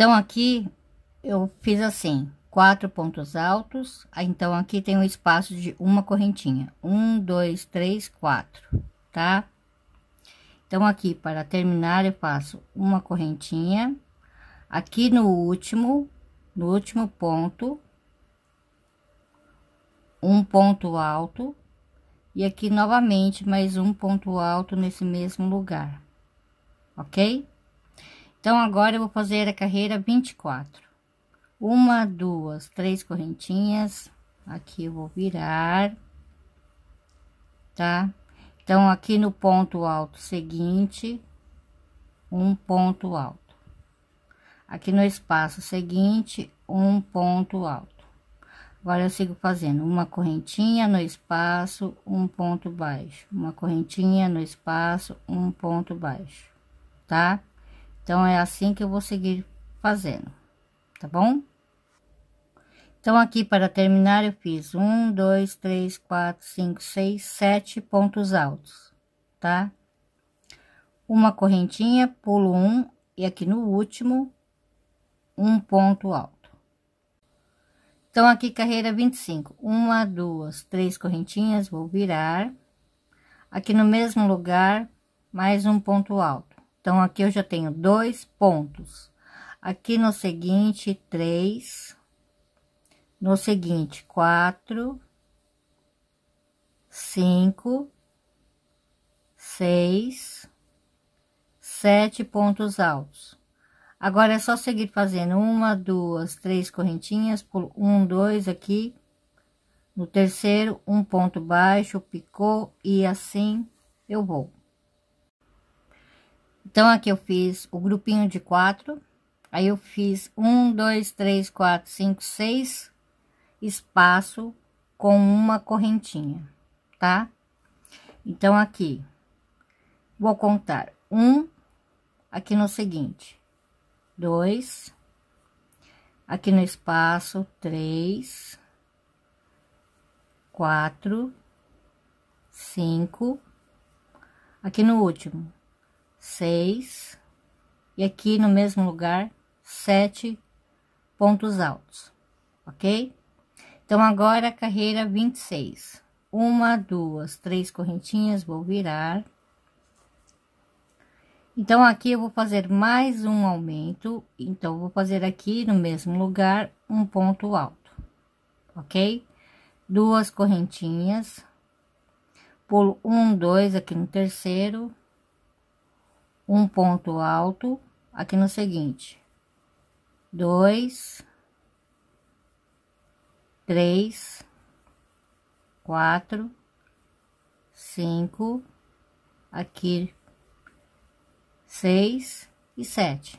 Então, aqui eu fiz assim, quatro pontos altos. Ah, então, aqui tem um espaço de uma correntinha. Um, dois, três, quatro, tá? Então, aqui, para terminar, eu faço uma correntinha. Aqui no último, no último ponto, um ponto alto. E aqui, novamente, mais um ponto alto nesse mesmo lugar, ok? Então, agora eu vou fazer a carreira 24. Uma, duas, três correntinhas. Aqui eu vou virar, tá? Então, aqui no ponto alto seguinte, um ponto alto. Aqui no espaço seguinte, um ponto alto. Agora, eu sigo fazendo uma correntinha no espaço, um ponto baixo. Uma correntinha no espaço, um ponto baixo, tá? Então, é assim que eu vou seguir fazendo, tá bom? Então, aqui para terminar, eu fiz um, dois, três, quatro, cinco, seis, sete pontos altos, tá? Uma correntinha, pulo um, e aqui no último, um ponto alto. Então, aqui carreira 25, uma, duas, três correntinhas, vou virar. Aqui no mesmo lugar, mais um ponto alto. Então, aqui eu já tenho dois pontos. Aqui no seguinte, três. No seguinte, quatro. Cinco. Seis. Sete pontos altos. Agora, é só seguir fazendo uma, duas, três correntinhas, por um, dois aqui. No terceiro, um ponto baixo, picou e assim eu vou. Então, aqui eu fiz o grupinho de quatro. Aí, eu fiz um, dois, três, quatro, cinco, seis espaço com uma correntinha, tá? Então, aqui, vou contar um aqui no seguinte. Dois, aqui no espaço, três, quatro, cinco, aqui no último, seis, e aqui no mesmo lugar, sete pontos altos, ok? Então, agora, carreira 26. Uma, duas, três correntinhas, vou virar. Então, aqui eu vou fazer mais um aumento. Então, vou fazer aqui no mesmo lugar um ponto alto, ok? Duas correntinhas, pulo um, dois aqui no terceiro, um ponto alto aqui no seguinte, dois, três, quatro, cinco, aqui seis e sete.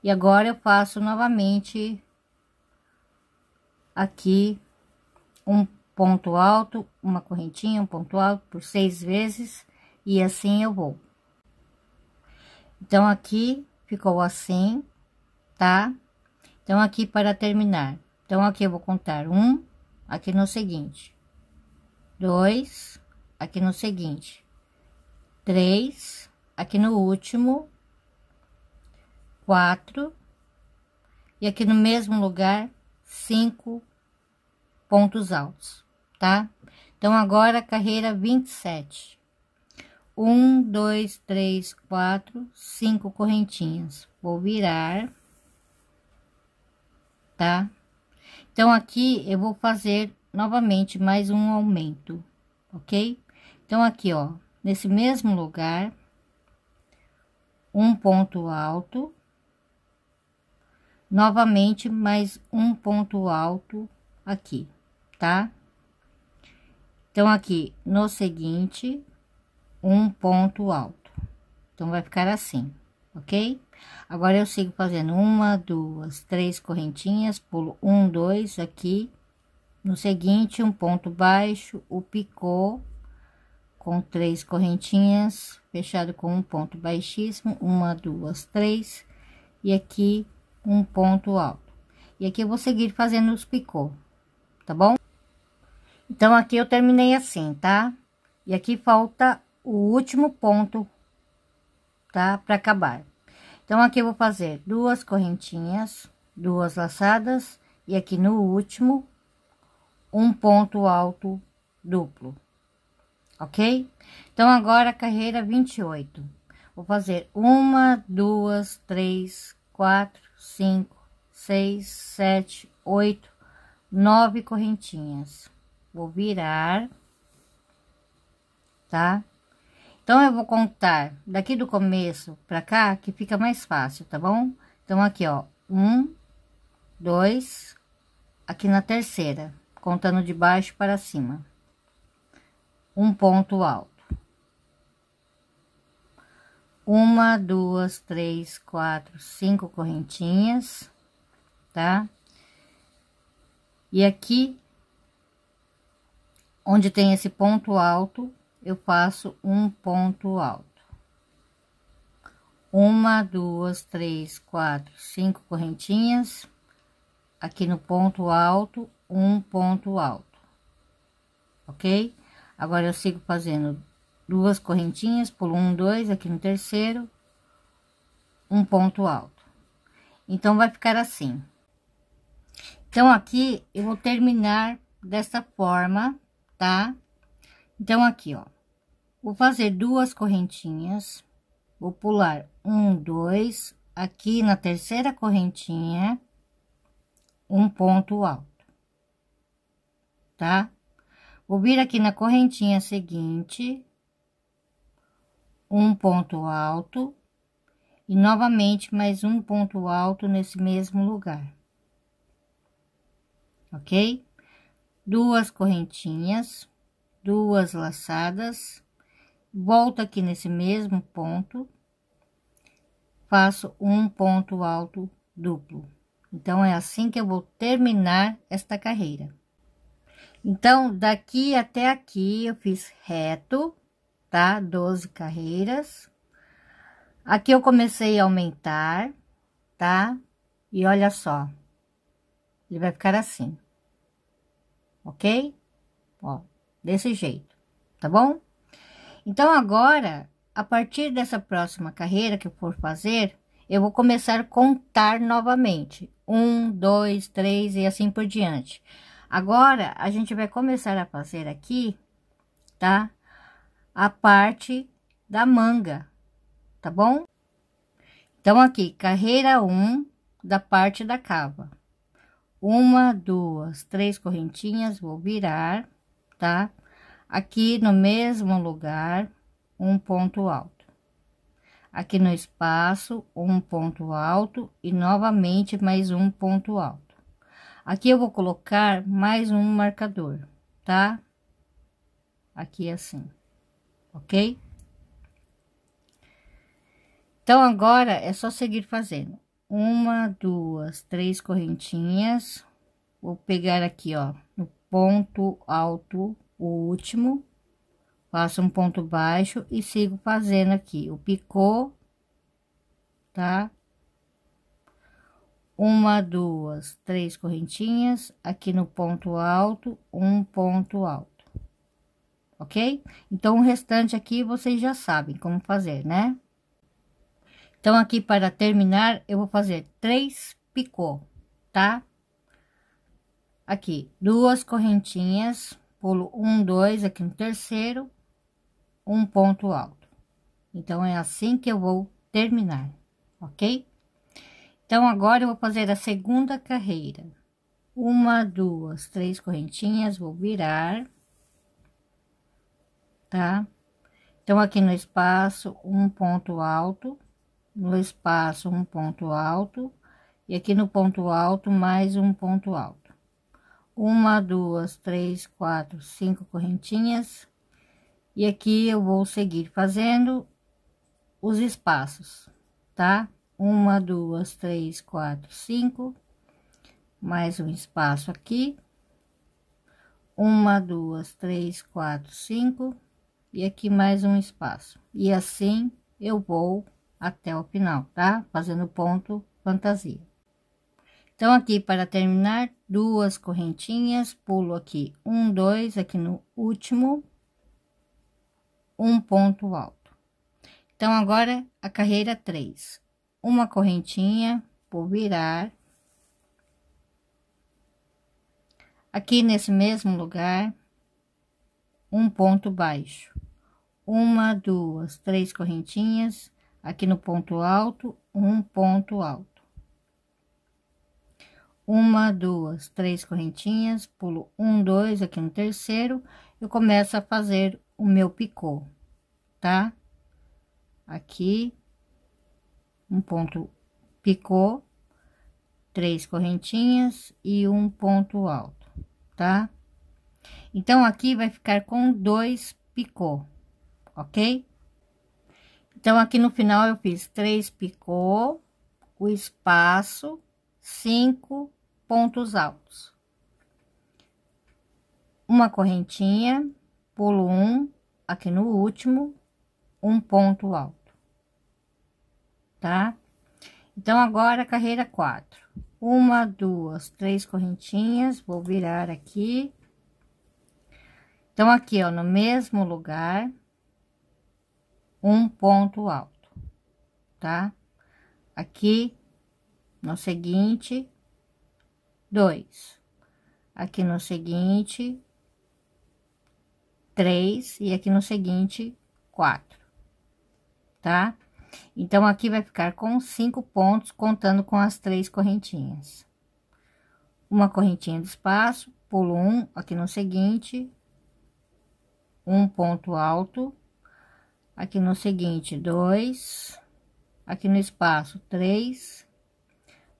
E agora eu faço novamente aqui um ponto alto, uma correntinha, um ponto alto por seis vezes e assim eu vou. Então, aqui ficou assim, tá? Então, aqui para terminar. Então, aqui eu vou contar um, aqui no seguinte. Dois, aqui no seguinte. Três, aqui no último. Quatro. E aqui no mesmo lugar, cinco pontos altos, tá? Então, agora, carreira 27 um, dois, três, quatro, cinco correntinhas. Vou virar, tá? Então, aqui eu vou fazer novamente mais um aumento, ok? Então, aqui, ó, nesse mesmo lugar, um ponto alto, novamente mais um ponto alto aqui, tá? Então, aqui no seguinte, um ponto alto. Então, vai ficar assim, ok? Agora, eu sigo fazendo uma, duas, três correntinhas, pulo um, dois aqui. No seguinte, um ponto baixo, o picô com três correntinhas, fechado com um ponto baixíssimo, uma, duas, três, e aqui um ponto alto. E aqui eu vou seguir fazendo os picô, tá bom? Então, aqui eu terminei assim, tá? E aqui falta o último ponto, tá? Para acabar. Então, aqui eu vou fazer duas correntinhas, duas laçadas, e aqui no último, um ponto alto duplo, ok? Então, agora carreira 28. Vou fazer uma, duas, três, quatro, cinco, seis, sete, oito, nove correntinhas. Vou virar, tá? Então, eu vou contar daqui do começo pra cá, que fica mais fácil, tá bom? Então, aqui, ó, um, dois, aqui na terceira, contando de baixo para cima. Um ponto alto. Uma, duas, três, quatro, cinco correntinhas, tá? E aqui, onde tem esse ponto alto, eu faço um ponto alto. Uma, duas, três, quatro, cinco correntinhas. Aqui no ponto alto, um ponto alto. Ok? Agora, eu sigo fazendo duas correntinhas, pulo um, dois, aqui no terceiro, um ponto alto. Então, vai ficar assim. Então, aqui, eu vou terminar dessa forma, tá? Tá? Então, aqui, ó, vou fazer duas correntinhas, vou pular um, dois, aqui na terceira correntinha, um ponto alto, tá? Vou vir aqui na correntinha seguinte, um ponto alto, e novamente mais um ponto alto nesse mesmo lugar, ok? Duas correntinhas duas laçadas volto aqui nesse mesmo ponto faço um ponto alto duplo então é assim que eu vou terminar esta carreira então daqui até aqui eu fiz reto tá 12 carreiras aqui eu comecei a aumentar tá e olha só ele vai ficar assim ok ó desse jeito, tá bom? Então agora, a partir dessa próxima carreira que eu for fazer, eu vou começar a contar novamente. Um, dois, três e assim por diante. Agora, a gente vai começar a fazer aqui, tá? A parte da manga, tá bom? Então, aqui, carreira 1 um, da parte da cava. Uma, duas, três correntinhas, vou virar tá? Aqui no mesmo lugar, um ponto alto. Aqui no espaço, um ponto alto e novamente mais um ponto alto. Aqui eu vou colocar mais um marcador, tá? Aqui assim, ok? Então, agora é só seguir fazendo. Uma, duas, três correntinhas. Vou pegar aqui, ó, no ponto alto o último, faço um ponto baixo e sigo fazendo aqui o picô, tá? Uma, duas, três correntinhas aqui no ponto alto, um ponto alto, ok? Então, o restante aqui vocês já sabem como fazer, né? Então, aqui para terminar, eu vou fazer três picô, tá? aqui duas correntinhas, pulo um, dois aqui no terceiro, um ponto alto. Então, é assim que eu vou terminar, ok? Então, agora eu vou fazer a segunda carreira. Uma, duas, três correntinhas, vou virar, tá? Então, aqui no espaço, um ponto alto, no espaço, um ponto alto, e aqui no ponto alto, mais um ponto alto uma, duas, três, quatro, cinco correntinhas. E aqui eu vou seguir fazendo os espaços, tá? Uma, duas, três, quatro, cinco, mais um espaço aqui. Uma, duas, três, quatro, cinco, e aqui mais um espaço. E assim eu vou até o final, tá? Fazendo ponto fantasia. Então, aqui para terminar, duas correntinhas, pulo aqui um, dois, aqui no último, um ponto alto. Então, agora a carreira três, uma correntinha, vou virar. Aqui nesse mesmo lugar, um ponto baixo, uma, duas, três correntinhas, aqui no ponto alto, um ponto alto uma, duas, três correntinhas, pulo um, dois aqui no terceiro, eu começo a fazer o meu picô, tá? Aqui, um ponto picô, três correntinhas e um ponto alto, tá? Então, aqui vai ficar com dois picô, ok? Então, aqui no final eu fiz três picô, o espaço, cinco pontos altos. Uma correntinha, pulo um, aqui no último, um ponto alto, tá? Então, agora, carreira quatro, Uma, duas, três correntinhas, vou virar aqui. Então, aqui, ó, no mesmo lugar, um ponto alto, tá? Aqui, no seguinte, dois, aqui no seguinte, três, e aqui no seguinte, quatro, tá? Então, aqui vai ficar com cinco pontos, contando com as três correntinhas. Uma correntinha de espaço, pulo um, aqui no seguinte, um ponto alto, aqui no seguinte, dois, aqui no espaço, três,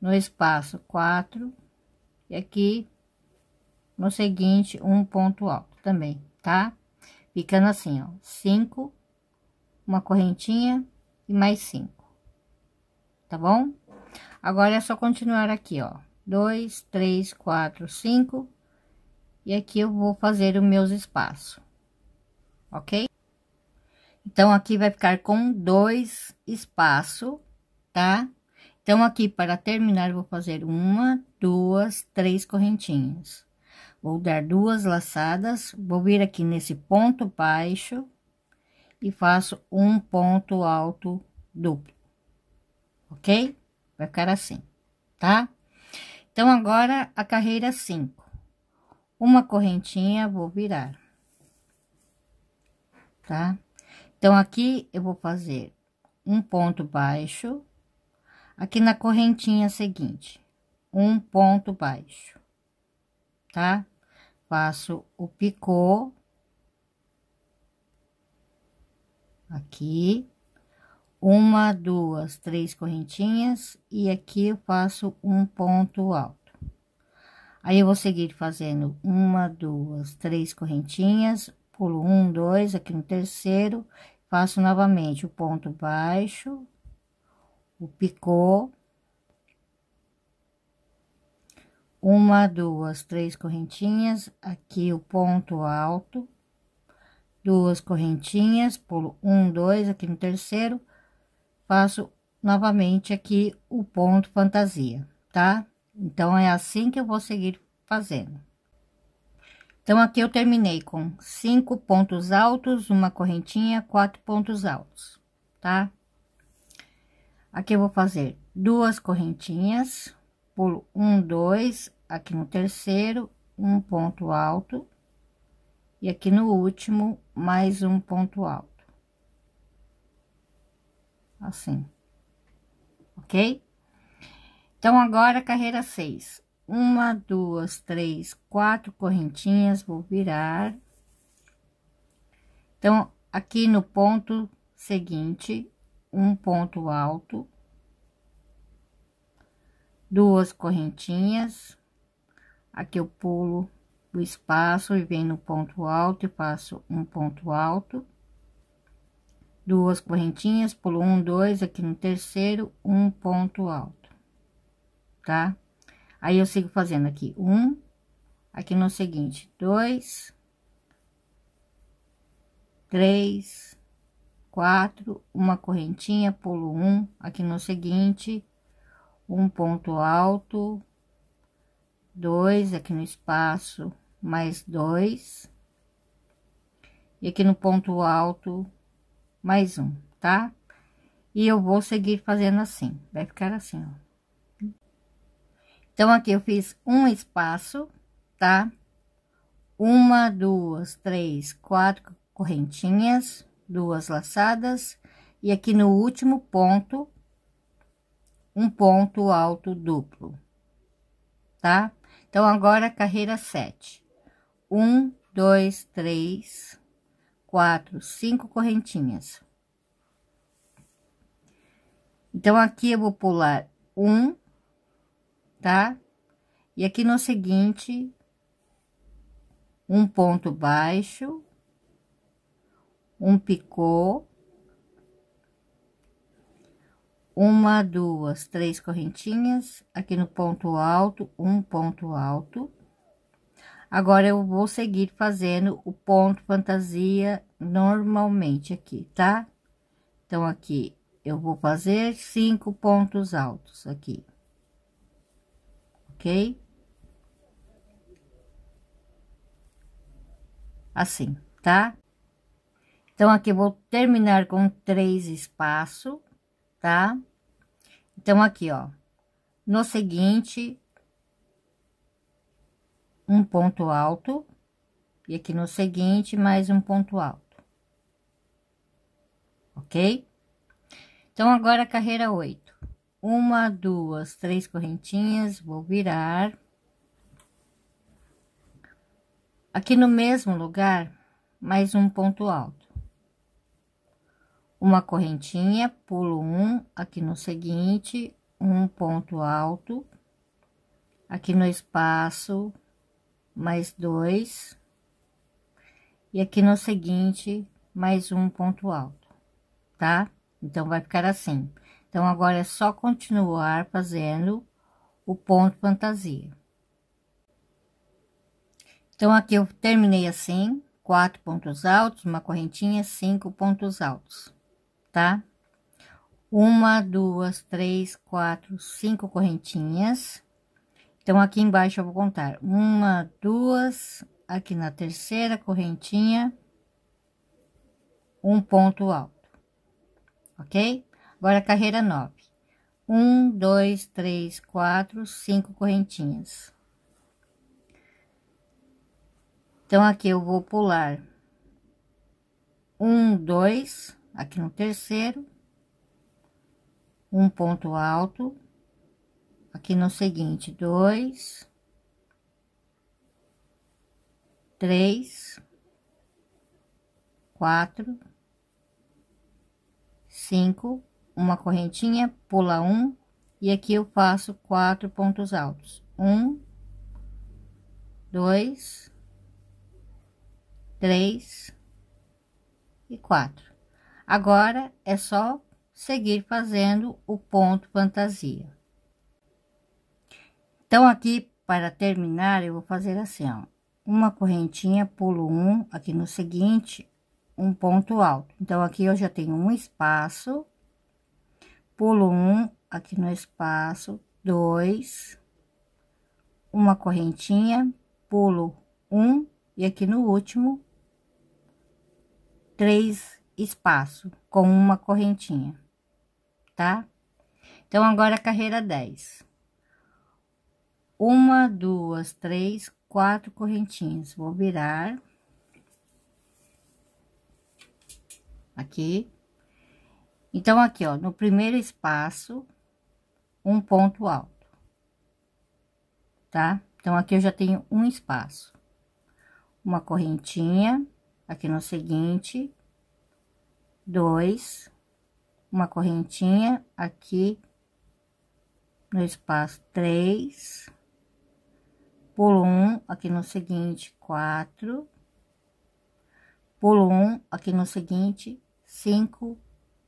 no espaço, quatro, e aqui, no seguinte, um ponto alto também, tá? Ficando assim, ó, cinco, uma correntinha e mais cinco, tá bom? Agora, é só continuar aqui, ó, dois, três, quatro, cinco, e aqui eu vou fazer os meus espaços, ok? Então, aqui vai ficar com dois espaço, tá? Então, aqui para terminar, vou fazer uma, duas, três correntinhas. Vou dar duas laçadas, vou vir aqui nesse ponto baixo e faço um ponto alto duplo, ok? Vai ficar assim, tá? Então, agora a carreira 5. Uma correntinha, vou virar, tá? Então, aqui eu vou fazer um ponto baixo aqui na correntinha seguinte, um ponto baixo, tá? Faço o picô aqui, uma, duas, três correntinhas, e aqui eu faço um ponto alto. Aí, eu vou seguir fazendo uma, duas, três correntinhas, pulo um, dois, aqui no terceiro, faço novamente o ponto baixo, o picô, uma, duas, três correntinhas, aqui o ponto alto, duas correntinhas, pulo um, dois, aqui no terceiro, faço novamente aqui o ponto fantasia, tá? Então, é assim que eu vou seguir fazendo. Então, aqui eu terminei com cinco pontos altos, uma correntinha, quatro pontos altos, tá? Aqui eu vou fazer duas correntinhas, por um, dois, aqui no terceiro, um ponto alto, e aqui no último, mais um ponto alto. Assim, ok? Então, agora, carreira seis uma, duas, três, quatro correntinhas, vou virar. Então, aqui no ponto seguinte, um ponto alto, duas correntinhas. Aqui eu pulo o espaço e venho no ponto alto e passo um ponto alto, duas correntinhas, pulo um, dois, aqui no terceiro, um ponto alto, tá? Aí eu sigo fazendo aqui um, aqui no seguinte, dois, três, 4, uma correntinha, pulo 1, aqui no seguinte, um ponto alto, 2 aqui no espaço, mais 2, e aqui no ponto alto, mais um, tá? E eu vou seguir fazendo assim, vai ficar assim, ó. Então, aqui eu fiz um espaço, tá? Uma, duas, três, quatro correntinhas, duas laçadas e aqui no último ponto um ponto alto duplo tá então agora carreira 7 um dois três quatro cinco correntinhas então aqui eu vou pular um tá e aqui no seguinte um ponto baixo um picô, uma, duas, três correntinhas, aqui no ponto alto, um ponto alto. Agora, eu vou seguir fazendo o ponto fantasia normalmente aqui, tá? Então, aqui, eu vou fazer cinco pontos altos aqui. Ok? Assim, tá? Então, aqui vou terminar com três espaço, tá? Então, aqui, ó, no seguinte, um ponto alto, e aqui no seguinte, mais um ponto alto. Ok? Então, agora carreira 8. Uma, duas, três correntinhas, vou virar. Aqui no mesmo lugar, mais um ponto alto uma correntinha, pulo um aqui no seguinte, um ponto alto, aqui no espaço, mais dois, e aqui no seguinte, mais um ponto alto, tá? Então, vai ficar assim. Então, agora é só continuar fazendo o ponto fantasia. Então, aqui eu terminei assim, quatro pontos altos, uma correntinha, cinco pontos altos tá? Uma, duas, três, quatro, cinco correntinhas. Então, aqui embaixo eu vou contar. Uma, duas, aqui na terceira correntinha, um ponto alto, ok? Agora, carreira nove. Um, dois, três, quatro, cinco correntinhas. Então, aqui eu vou pular um, dois, aqui no terceiro, um ponto alto, aqui no seguinte, dois, três, quatro, cinco, uma correntinha, pula um, e aqui eu faço quatro pontos altos, um, dois, três e quatro. Agora é só seguir fazendo o ponto fantasia. Então, aqui para terminar, eu vou fazer assim: ó, uma correntinha, pulo um aqui no seguinte, um ponto alto. Então, aqui eu já tenho um espaço, pulo um aqui no espaço, dois, uma correntinha, pulo um, e aqui no último, três espaço com uma correntinha, tá? Então, agora carreira 10. Uma, duas, três, quatro correntinhas. Vou virar. Aqui. Então, aqui, ó, no primeiro espaço, um ponto alto. Tá? Então, aqui eu já tenho um espaço. Uma correntinha, aqui no seguinte, dois, uma correntinha aqui no espaço três, pulo um aqui no seguinte quatro, pulo um aqui no seguinte cinco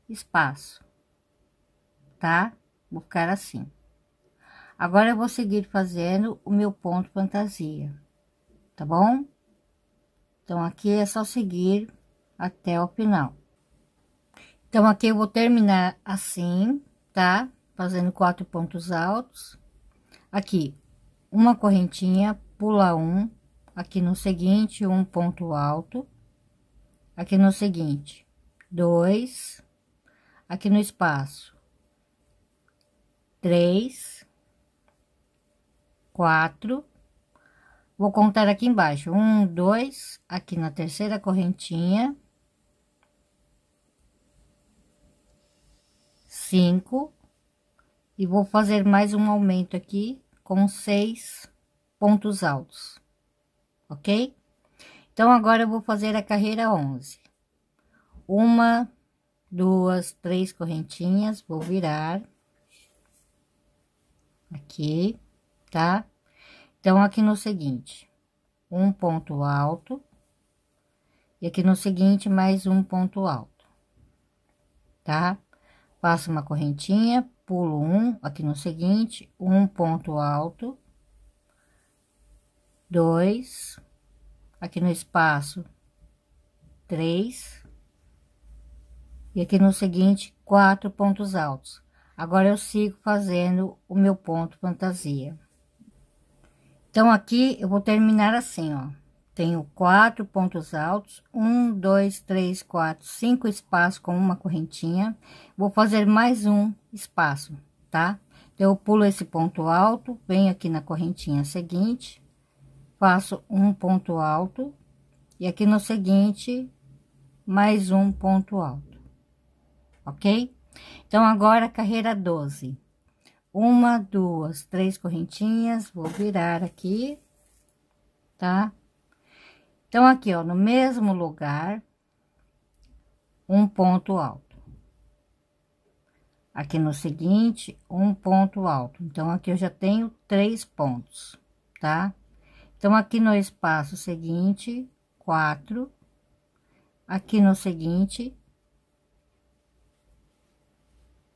espaço, tá? Vou ficar assim. Agora eu vou seguir fazendo o meu ponto fantasia, tá bom? Então aqui é só seguir até o final. Então, aqui eu vou terminar assim, tá? Fazendo quatro pontos altos. Aqui, uma correntinha, pula um. Aqui no seguinte, um ponto alto. Aqui no seguinte, dois. Aqui no espaço, três. Quatro. Vou contar aqui embaixo, um, dois. Aqui na terceira correntinha cinco e vou fazer mais um aumento aqui com seis pontos altos, ok? Então, agora eu vou fazer a carreira 11. Uma, duas, três correntinhas, vou virar aqui, tá? Então, aqui no seguinte, um ponto alto, e aqui no seguinte, mais um ponto alto, tá? Passo uma correntinha, pulo um aqui no seguinte, um ponto alto, dois, aqui no espaço, três, e aqui no seguinte, quatro pontos altos. Agora, eu sigo fazendo o meu ponto fantasia. Então, aqui eu vou terminar assim, ó. Tenho quatro pontos altos, um, dois, três, quatro, cinco espaços com uma correntinha. Vou fazer mais um espaço, tá? Então, eu pulo esse ponto alto, venho aqui na correntinha seguinte, faço um ponto alto, e aqui no seguinte, mais um ponto alto, ok? Então, agora, carreira 12. Uma, duas, três correntinhas, vou virar aqui, tá? Então, aqui, ó, no mesmo lugar, um ponto alto. Aqui no seguinte, um ponto alto. Então, aqui eu já tenho três pontos, tá? Então, aqui no espaço seguinte, quatro. Aqui no seguinte,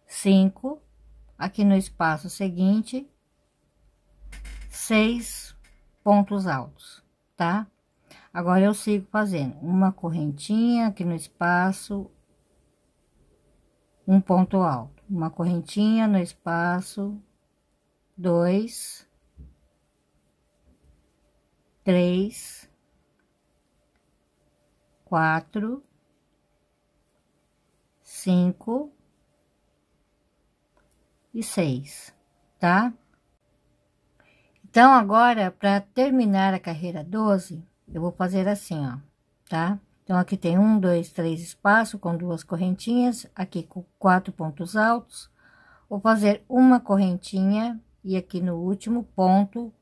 cinco. Aqui no espaço seguinte, seis pontos altos, tá? Agora, eu sigo fazendo uma correntinha aqui no espaço, um ponto alto, uma correntinha no espaço, dois, três, quatro, cinco e seis, tá? Então, agora, para terminar a carreira 12, eu vou fazer assim, ó, tá? Então, aqui tem um, dois, três espaço com duas correntinhas, aqui com quatro pontos altos. Vou fazer uma correntinha e aqui no último ponto,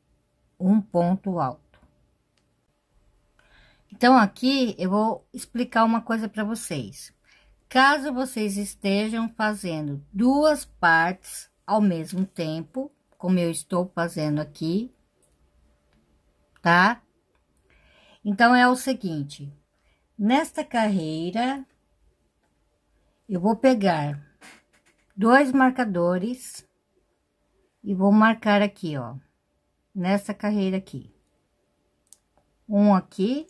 um ponto alto. Então, aqui eu vou explicar uma coisa para vocês. Caso vocês estejam fazendo duas partes ao mesmo tempo, como eu estou fazendo aqui, tá? Então é o seguinte, nesta carreira eu vou pegar dois marcadores e vou marcar aqui, ó, nessa carreira aqui. Um aqui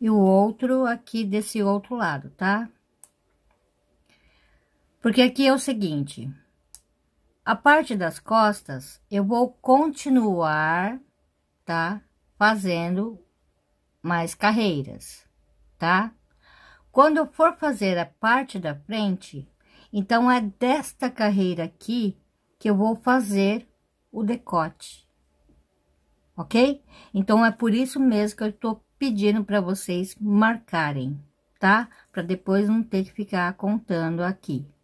e o outro aqui desse outro lado, tá? Porque aqui é o seguinte, a parte das costas eu vou continuar tá? Fazendo mais carreiras, tá? Quando eu for fazer a parte da frente, então é desta carreira aqui que eu vou fazer o decote, ok? Então é por isso mesmo que eu tô pedindo para vocês marcarem, tá? Para depois não ter que ficar contando aqui.